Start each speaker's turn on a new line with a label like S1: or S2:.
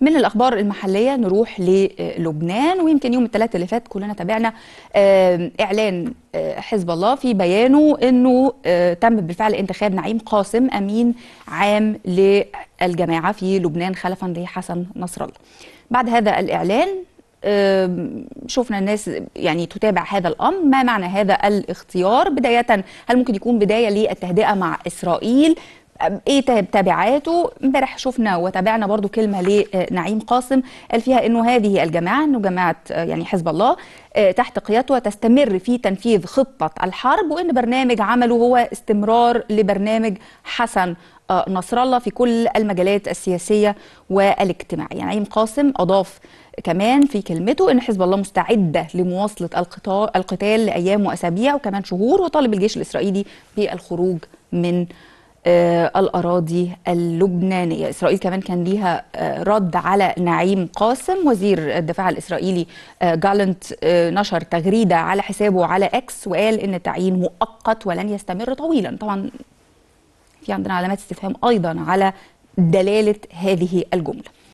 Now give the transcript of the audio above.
S1: من الاخبار المحليه نروح للبنان ويمكن يوم الثلاثاء اللي فات كلنا تابعنا اعلان حزب الله في بيانه انه تم بالفعل انتخاب نعيم قاسم امين عام للجماعه في لبنان خلفا لحسن نصر الله. بعد هذا الاعلان شفنا الناس يعني تتابع هذا الامر ما معنى هذا الاختيار بدايه هل ممكن يكون بدايه للتهدئه مع اسرائيل ايه تبعاته امبارح شفنا وتابعنا برضو كلمه لنعيم قاسم قال فيها انه هذه الجماعه انه جماعه يعني حزب الله آه، تحت قيادته تستمر في تنفيذ خطه الحرب وان برنامج عمله هو استمرار لبرنامج حسن آه، نصر الله في كل المجالات السياسيه والاجتماعيه نعيم قاسم اضاف كمان في كلمته ان حزب الله مستعده لمواصله القتال لايام واسابيع وكمان شهور وطالب الجيش الاسرائيلي بالخروج من آه، الأراضي اللبنانية إسرائيل كمان كان ليها آه، رد على نعيم قاسم وزير الدفاع الإسرائيلي آه، جالنت نشر تغريدة على حسابه على أكس وقال إن التعيين مؤقت ولن يستمر طويلا طبعا في عندنا علامات استفهام أيضا على دلالة هذه الجملة